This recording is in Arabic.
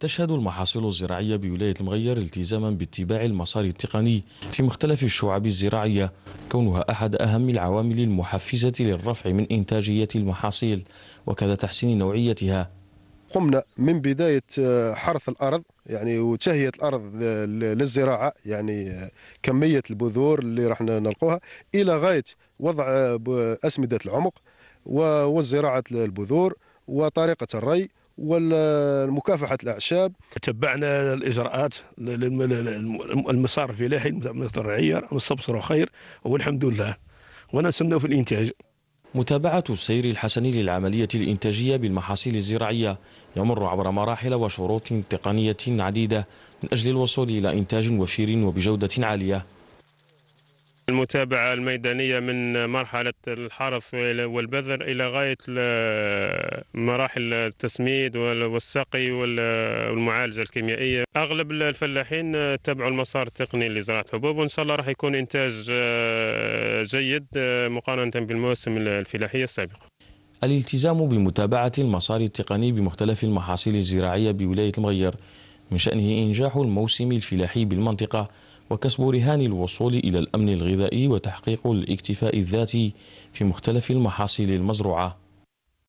تشهد المحاصيل الزراعية بولاية المغير التزاما باتباع المسار التقني في مختلف الشعب الزراعية كونها أحد أهم العوامل المحفزة للرفع من إنتاجية المحاصيل وكذا تحسين نوعيتها قمنا من بداية آه، حرث الأرض يعني وتهية الأرض آه، للزراعة يعني آه، كمية البذور اللي راح نلقوها إلى غاية وضع أسمدة العمق وزراعة البذور وطريقة الري والمكافحة الأعشاب تبعنا الإجراءات المسار الفلاحي الزراعية نستبصروا خير والحمد لله ونسمنا في الإنتاج متابعة السير الحسني للعملية الإنتاجية بالمحاصيل الزراعية يمر عبر مراحل وشروط تقنية عديدة من أجل الوصول إلى إنتاج وفير وبجودة عالية المتابعة الميدانية من مرحلة الحرث والبذر إلى غاية مراحل التسميد والسقي والمعالجة الكيميائية أغلب الفلاحين تبعوا المسار التقني لزراعة الحبوب وإن شاء الله راح يكون إنتاج آه، جيد آه، مقارنة بالمواسم الفلاحية السابقة الالتزام بمتابعة المسار التقني بمختلف المحاصيل الزراعية بولاية المغير من شأنه إنجاح الموسم الفلاحي بالمنطقة وكسب رهان الوصول إلى الأمن الغذائي وتحقيق الاكتفاء الذاتي في مختلف المحاصيل المزروعة